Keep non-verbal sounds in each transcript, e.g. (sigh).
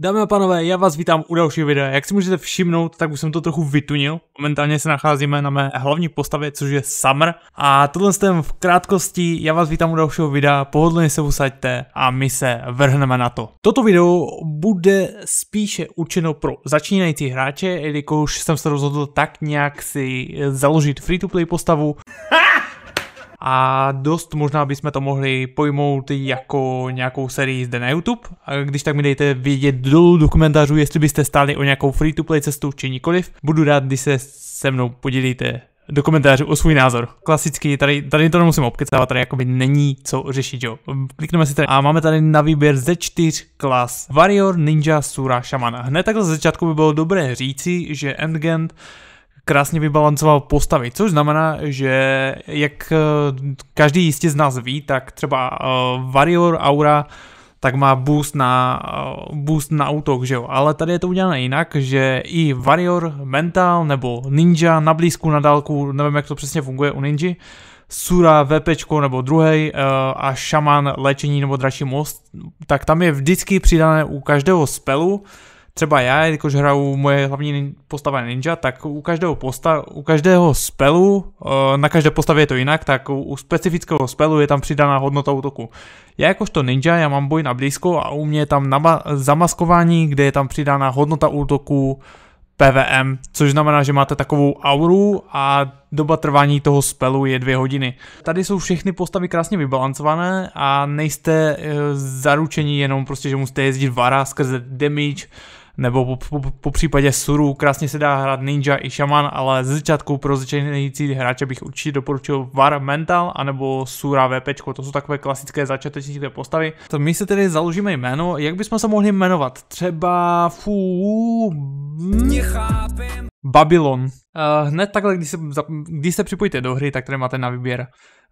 Dámy a pánové, já vás vítám u dalšího videa. Jak si můžete všimnout, tak už jsem to trochu vytunil. Momentálně se nacházíme na mé hlavní postavě, což je Summer. A tohle jsem v krátkosti, já vás vítám u dalšího videa, pohodlně se usaďte a my se vrhneme na to. Toto video bude spíše určeno pro začínající hráče, jelikož jsem se rozhodl tak nějak si založit free-to-play postavu. (laughs) a dost možná bychom to mohli pojmout jako nějakou sérii zde na YouTube. A když tak mi dejte vědět dolů do komentářů, jestli byste stáli o nějakou free-to-play cestu či nikoliv. Budu rád, když se se mnou podělíte do komentářů o svůj názor. Klasicky, tady, tady to nemusím obkecávat, tady jakoby není co řešit, jo. Klikneme si tady a máme tady na výběr ze čtyř klas. Warrior, Ninja, Sura, Shaman. Hned takhle ze začátku by bylo dobré říci, že Endgame krásně vybalancoval postavy, což znamená, že jak eh, každý jistě z nás ví, tak třeba eh, Warrior Aura tak má boost na, eh, boost na útok, že jo? Ale tady je to udělané jinak, že i Warrior, Mental nebo Ninja na blízku, na dálku, nevím jak to přesně funguje u Ninji, Sura, VP nebo druhý a šaman, léčení nebo dračí most, tak tam je vždycky přidané u každého spelu třeba já, jakož hraju moje hlavní postava ninja, tak u každého, posta, u každého spelu, eh, na každé postavě je to jinak, tak u specifického spelu je tam přidaná hodnota útoku. Já jakožto ninja, já mám boj na blízko a u mě je tam zamaskování, kde je tam přidána hodnota útoku PVM, což znamená, že máte takovou auru a doba trvání toho spelu je dvě hodiny. Tady jsou všechny postavy krásně vybalancované a nejste e, jenom prostě, že musíte jezdit vara skrze damage, nebo po, po, po případě Suru, krásně se dá hrát Ninja i Shaman, ale ze začátku pro začínající hráče bych určitě doporučil Var Mental, anebo Sura VP, to jsou takové klasické začátečnické postavy. To my se tedy založíme jméno, jak bychom se mohli jmenovat? Třeba... Fú... Nechápem. Babylon. Uh, hned takhle, když se, když se připojíte do hry, tak tady máte na výběr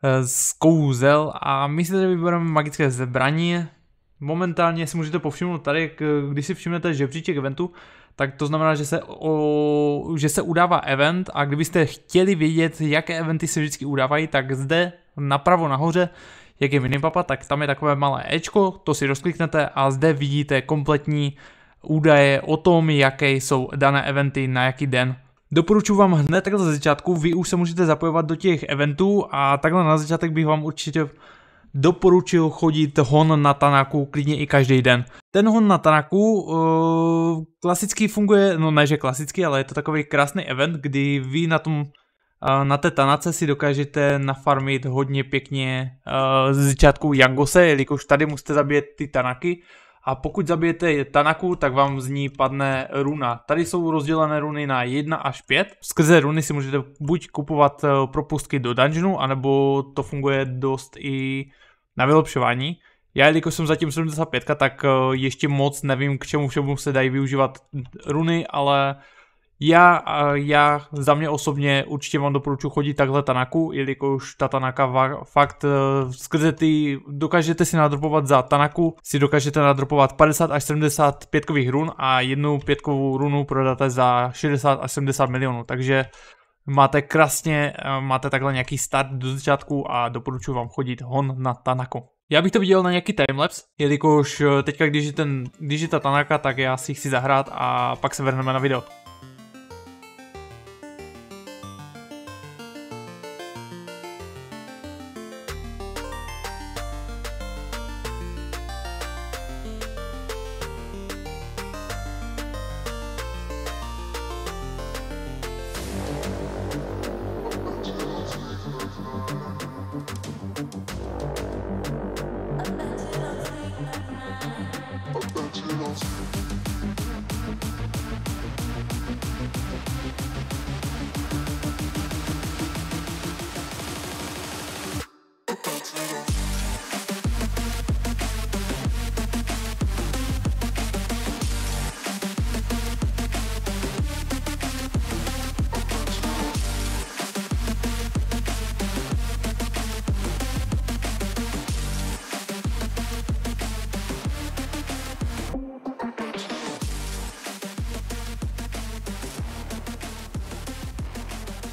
eh, z kouzel a my si tady vybereme magické zbraně, momentálně si můžete povšimnout tady, když si všimnete žebříček eventu, tak to znamená, že se, o, že se udává event a kdybyste chtěli vědět, jaké eventy se vždycky udávají, tak zde napravo nahoře, jak je minipapa, tak tam je takové malé Ečko, to si rozkliknete a zde vidíte kompletní údaje o tom, jaké jsou dané eventy na jaký den. Doporučuji vám hned takhle za začátku, vy už se můžete zapojovat do těch eventů a takhle na začátek bych vám určitě doporučil chodit hon na Tanaku klidně i každý den. Ten hon na Tanaku uh, klasicky funguje, no ne že klasicky, ale je to takový krásný event, kdy vy na tom eh, na té tanace si dokážete nafarmit hodně pěkně eh, z začátku Yangose, jelikož tady musíte zabít ty Tanaky a pokud zabijete Tanaku, tak vám z ní padne runa. Tady jsou rozdělené runy na 1 až 5. Skrze runy si můžete buď kupovat propustky do dungeonu, anebo to funguje dost i na vylepšování. Já, jelikož jsem zatím 75, tak eh, ještě moc nevím, k čemu všemu se dají využívat runy, ale já, eh, já za mě osobně určitě vám doporučuji chodit takhle Tanaku, jelikož ta Tanaka fakt eh, skrze ty, dokážete si nadropovat za Tanaku, si dokážete nadropovat 50 až 70 pětkových run a jednu pětkovou runu prodáte za 60 až 70 milionů, takže máte krásně, eh, máte takhle nějaký start do začátku a doporučuji vám chodit hon na Tanako. Já bych to viděl na nějaký timelapse, jelikož eh, teďka, když je, ten, když je ta Tanaka, tak já si chci zahrát a pak se vrhneme na video.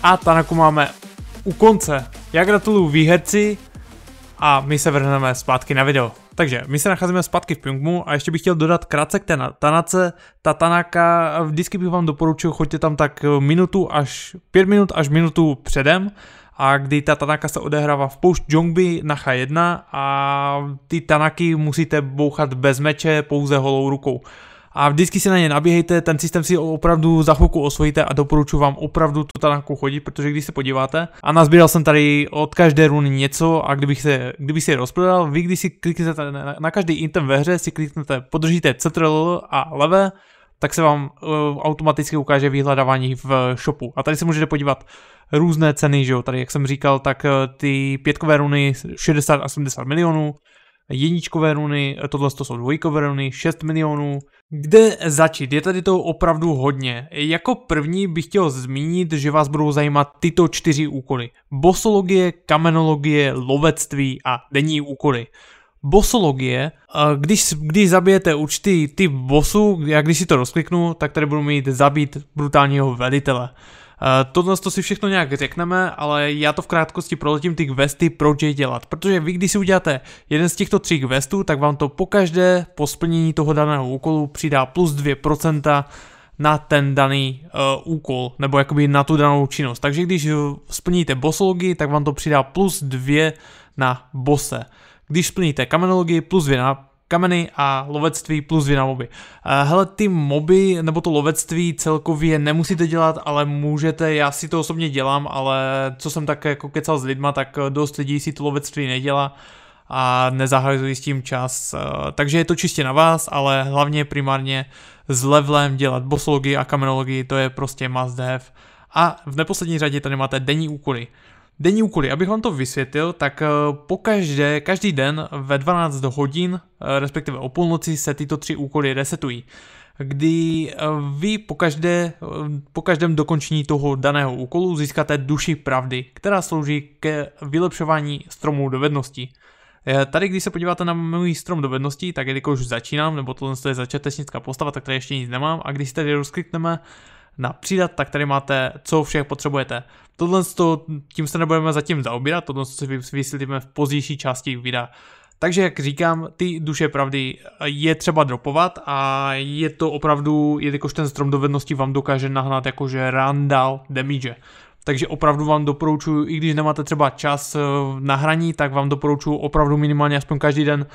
a Tanaku máme u konce. Já gratuluju výherci a my se vrhneme zpátky na video. Takže my se nacházíme zpátky v Pyongmu a ještě bych chtěl dodat krátce k té Tanace. Ta Tanaka vždycky bych vám doporučil, choďte tam tak minutu až, pět minut až minutu předem, a kdy ta Tanaka se odehrává v poušť Jongbi na H1 a ty Tanaky musíte bouchat bez meče pouze holou rukou a vždycky si na ně naběhejte, ten systém si opravdu za chvilku osvojíte a doporučuji vám opravdu tu tanku chodit, protože když se podíváte a nazbíral jsem tady od každé runy něco a kdybych se, kdyby si je rozprodal, vy když si kliknete na, na každý item ve hře, si kliknete, podržíte CTRL a levé, tak se vám uh, automaticky ukáže vyhledávání v shopu. A tady se můžete podívat různé ceny, že jo, tady jak jsem říkal, tak uh, ty pětkové runy 60 a 70 milionů, jedničkové runy, tohle jsou dvojkové runy, 6 milionů. Kde začít? Je tady toho opravdu hodně. Jako první bych chtěl zmínit, že vás budou zajímat tyto čtyři úkoly. Bosologie, kamenologie, lovectví a denní úkoly bosologie, když, když zabijete určitý typ bosu, jak když si to rozkliknu, tak tady budu mít zabít brutálního velitele. Eh, tohle to si všechno nějak řekneme, ale já to v krátkosti proletím ty questy, proč je dělat. Protože vy, když si uděláte jeden z těchto tří questů, tak vám to pokaždé po splnění toho daného úkolu přidá plus 2% na ten daný uh, úkol, nebo jakoby na tu danou činnost. Takže když eh, splníte bosologii, tak vám to přidá plus 2 na bose. Když splníte kamenologii, plus 2 na kameny a lovectví plus vy na moby. Eh, hele, ty moby nebo to lovectví celkově nemusíte dělat, ale můžete, já si to osobně dělám, ale co jsem tak jako kecal s lidma, tak eh, dost lidí si to lovectví nedělá a nezahazují s tím čas. Eh, takže je to čistě na vás, ale hlavně primárně s levelem dělat bosologii a kamenologii, to je prostě must have. A v neposlední řadě tady máte denní úkoly denní úkoly. Abych vám to vysvětlil, tak eh, po každé, každý den ve 12 hodin, eh, respektive o půlnoci, se tyto tři úkoly resetují kdy eh, vy po, každé, po každém dokončení toho daného úkolu získáte duši pravdy, která slouží ke vylepšování stromů dovedností. Tady, když se podíváte na můj strom dovedností, tak jelikož začínám, nebo tohle je začátečnická postava, tak tady ještě nic nemám, a když tady rozklikneme na přidat, tak tady máte, co všech potřebujete. Tohle tím se nebudeme zatím zaobírat, tohle se vysvětlíme v pozdější části videa. Takže jak říkám, ty duše pravdy eh, je třeba dropovat a je to opravdu, je jakož ten strom dovedností vám dokáže nahnat jakože randal damage. Takže opravdu vám doporučuji, i když nemáte třeba čas eh, na hraní, tak vám doporučuji opravdu minimálně aspoň každý den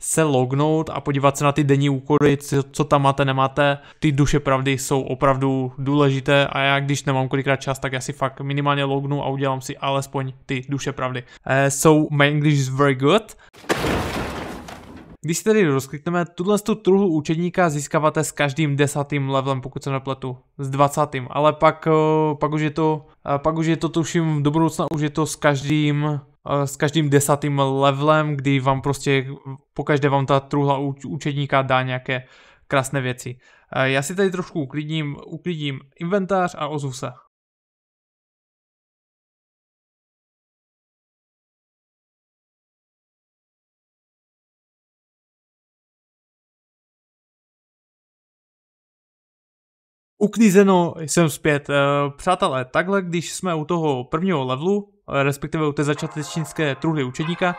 se lognout a podívat se na ty denní úkoly, co, co tam máte, nemáte. Ty duše pravdy jsou opravdu důležité a já když nemám kolikrát čas, tak já si fakt minimálně lognu a udělám si alespoň ty duše pravdy. Uh, eh, so my English is very good. Když si tedy rozklikneme, tuhle tu truhu učedníka získáváte s každým desátým levelem, pokud se nepletu, s dvacátým, ale pak, eh, pak už je to, eh, pak už je to tuším do budoucna, už je to s každým Eh, s každým desátým levelem, kdy vám prostě, pokaždé vám ta truhla účetníka dá nějaké krásné věci. Eh, já si tady trošku uklidím, uklidím inventář a ozvu se. Uklízeno jsem zpět. Eh, přátelé, takhle, když jsme u toho prvního levelu, Eh, respektive u té začátečnické truhly učedníka,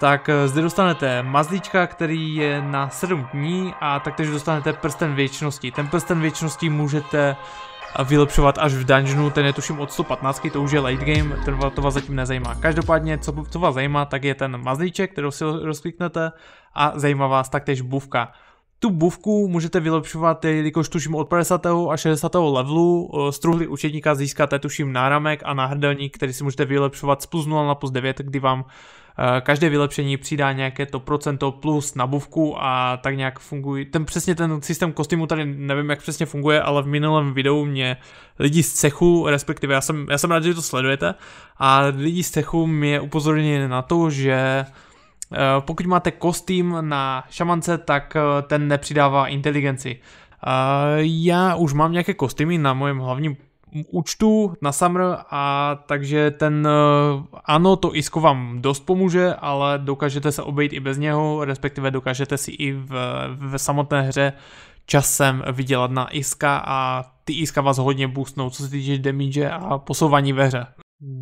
tak eh, zde dostanete mazlíčka, který je na 7 dní a taktéž dostanete prsten věčnosti. Ten prsten věčnosti můžete eh, vylepšovat až v dungeonu, ten je tuším od 115, to už je late game, ten to vás zatím nezajímá. Každopádně, co, co vás zajímá, tak je ten mazlíček, kterou si rozkliknete a zajímá vás taktéž buvka. Tu buvku můžete vylepšovat, jelikož tuším od 50. a 60. levelu. Eh, z truhly učetníka získáte tuším náramek a náhrdelník, který si můžete vylepšovat z plus 0 na plus 9, kdy vám eh, každé vylepšení přidá nějaké to procento plus na buvku a tak nějak fungují. Ten přesně ten systém kostýmu tady nevím, jak přesně funguje, ale v minulém videu mě lidi z cechu, respektive já jsem, já jsem rád, že to sledujete, a lidi z cechu mě upozornili na to, že Eh, pokud máte kostým na šamance, tak eh, ten nepřidává inteligenci. Eh, já už mám nějaké kostýmy na mojem hlavním účtu na Summer a takže ten, ano, to isko vám dost pomůže, ale dokážete se obejít i bez něho, respektive dokážete si i v, v samotné hře časem vydělat na iska a ty iska vás hodně boostnou, co se týče damage a posouvání ve hře.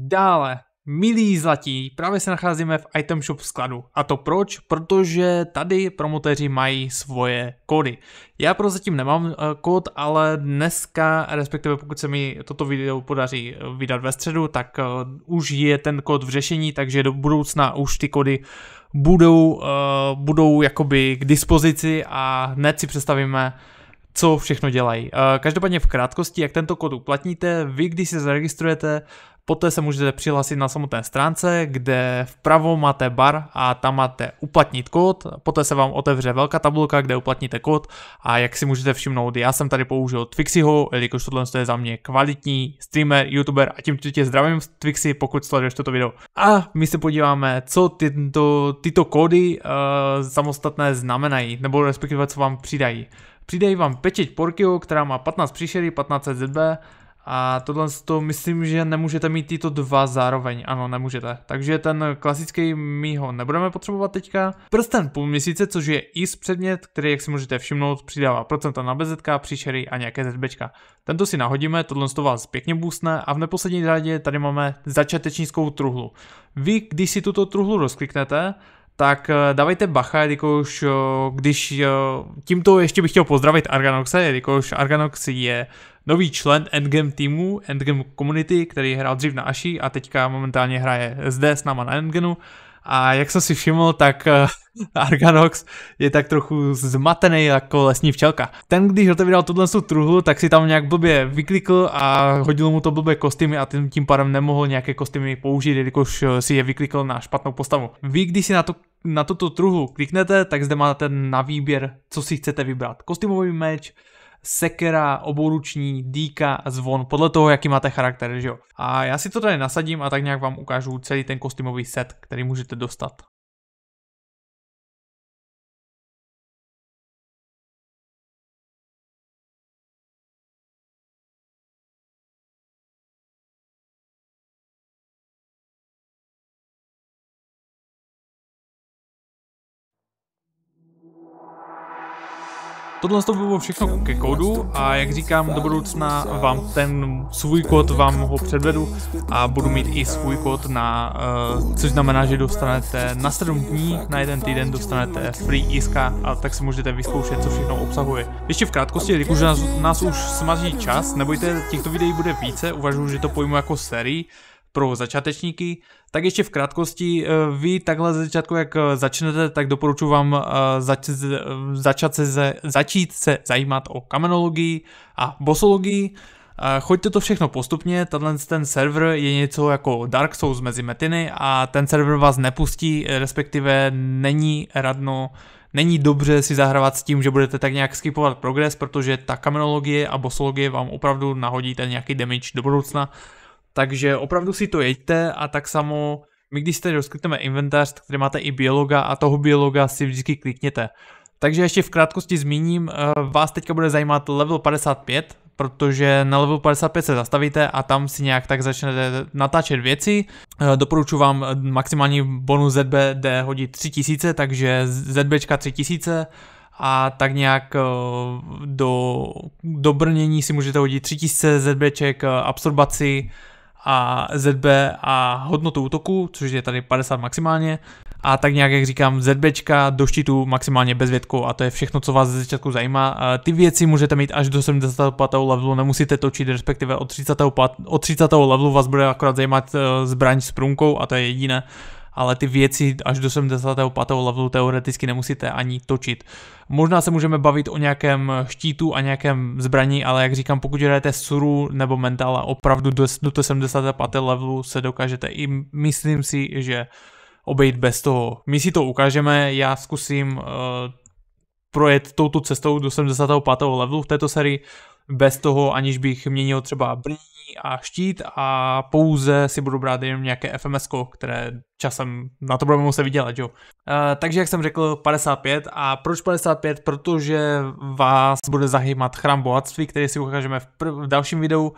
Dále, Milí zlatí, právě se nacházíme v item shop skladu. A to proč? Protože tady promotéři mají svoje kódy. Já prozatím nemám eh, kód, ale dneska, respektive pokud se mi toto video podaří eh, vydat ve středu, tak eh, už je ten kód v řešení, takže do budoucna už ty kódy budou, budou jakoby k dispozici a hned si představíme co všechno dělají. Eh, každopádně v krátkosti, jak tento kód uplatníte, vy když se zaregistrujete, poté se můžete přihlásit na samotné stránce, kde vpravo máte bar a tam máte uplatnit kód, poté se vám otevře velká tabulka, kde uplatníte kód a jak si můžete všimnout, já jsem tady použil Twixiho, jelikož tohle je za mě kvalitní streamer, youtuber a tím tě zdravím Twixy, pokud sleduješ toto video. A my se podíváme, co tyto, tyto kódy uh, samostatné znamenají, nebo respektive co vám přidají přidají vám pečeť porkyho, která má 15 příšery, 15 ZB a tohle to myslím, že nemůžete mít tyto dva zároveň, ano nemůžete. Takže ten klasický my ho nebudeme potřebovat teďka. Prsten půl měsíce, což je IS předmět, který jak si můžete všimnout přidává procenta na BZK, příšery a nějaké ZBčka. Tento si nahodíme, tohle to vás pěkně bůsne a v neposlední řadě tady máme začátečnickou truhlu. Vy, když si tuto truhlu rozkliknete, tak eh, dávejte bacha, jelikož eh, když eh, tímto ještě bych chtěl pozdravit Arganoxe, jelikož Arganox je nový člen Endgame týmu, Endgame community, který hrál dřív na Aši a teďka momentálně hraje zde s náma na Endgenu. A jak jsem si všiml, tak (laughs) Arganox je tak trochu zmatený jako lesní včelka. Ten, když otevíral tuhle truhlu, tak si tam nějak blbě vyklikl a hodil mu to blbě kostýmy a tím, tím pádem nemohl nějaké kostýmy použít, jelikož si je vyklikl na špatnou postavu. Vy, když si na to na tuto truhu kliknete, tak zde máte na výběr, co si chcete vybrat. Kostýmový meč, sekera, oboruční, dýka zvon, podle toho, jaký máte charakter, že jo. A já si to tady nasadím a tak nějak vám ukážu celý ten kostýmový set, který můžete dostat. Tohle to bylo všechno ke kódu a jak říkám, do budoucna vám ten svůj kód vám ho předvedu a budu mít i svůj kód na, uh, což znamená, že dostanete na 7 dní, na jeden týden dostanete free iska a tak si můžete vyzkoušet, co všechno obsahuje. Ještě v krátkosti, když nás, nás už smaží čas, nebojte, těchto videí bude více, uvažuji, že to pojmu jako sérii, pro začátečníky. Tak ještě v krátkosti, eh, vy takhle ze začátku, jak eh, začnete, tak doporučuji vám eh, zač, začat se, začít se zajímat o kamenologii a bosologii. Choďte to všechno postupně, tenhle ten server je něco jako Dark Souls mezi metiny a ten server vás nepustí, respektive není radno není dobře si zahrávat s tím, že budete tak nějak skipovat progres, protože ta kamenologie a bosologie vám opravdu nahodí ten nějaký damage do budoucna takže opravdu si to jeďte a tak samo, my když tady rozklikneme inventář, tak tady máte i biologa a toho biologa si vždycky klikněte. Takže ještě v krátkosti zmíním, eh, vás teďka bude zajímat level 55, protože na level 55 se zastavíte a tam si nějak tak začnete natáčet věci. Eh, doporučuji vám maximální bonus ZBD hodit 3000, takže ZBčka 3000 a tak nějak eh, do dobrnění si můžete hodit 3000 ZBček, absorbaci, a ZB a hodnotu útoku, což je tady 50 maximálně, a tak nějak, jak říkám, ZBčka do štítu maximálně bez větku a to je všechno, co vás ze začátku zajímá. Ty věci můžete mít až do 75. levelu, nemusíte točit, respektive od 30. Od 30. levelu vás bude akorát zajímat e, zbraň s průmkou a to je jediné ale ty věci až do 75. levelu teoreticky nemusíte ani točit. Možná se můžeme bavit o nějakém štítu a nějakém zbraní, ale jak říkám, pokud hrajete suru nebo mentala, opravdu do, do 75. levelu se dokážete i myslím si, že obejít bez toho. My si to ukážeme, já zkusím uh, projet touto cestou do 75. levelu v této sérii, bez toho, aniž bych měnil třeba brní zbraní a štít a pouze si budu brát jenom nějaké FMS, které časem na to budeme muset vydělat, jo. E, takže jak jsem řekl, 55 a proč 55? Protože vás bude zahymat chrám bohatství, který si ukážeme v, prv, v dalším videu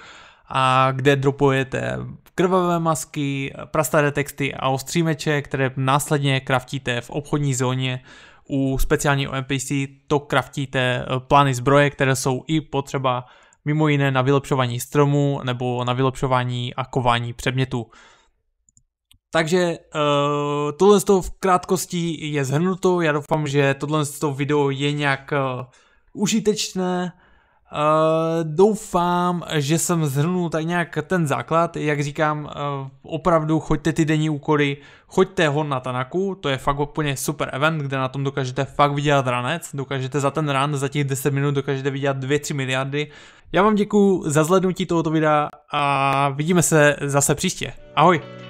a kde dropujete krvavé masky, prastaré texty a ostřímeče, které následně kraftíte v obchodní zóně u speciálního NPC, to kraftíte eh, plány zbroje, které jsou i potřeba mimo jiné na vylepšování stromů nebo na vylepšování a kování předmětů. Takže uh, tohle z toho v krátkosti je zhrnuto, já doufám, že tohle z toho video je nějak uh, užitečné Eh, doufám, že jsem zhrnul tak nějak ten základ, jak říkám, eh, opravdu choďte ty denní úkoly, choďte ho na Tanaku, to je fakt úplně super event, kde na tom dokážete fakt vydělat ranec, dokážete za ten ran, za těch 10 minut dokážete vydělat 2-3 miliardy. Já vám děkuji za zhlednutí tohoto videa a vidíme se zase příště. Ahoj!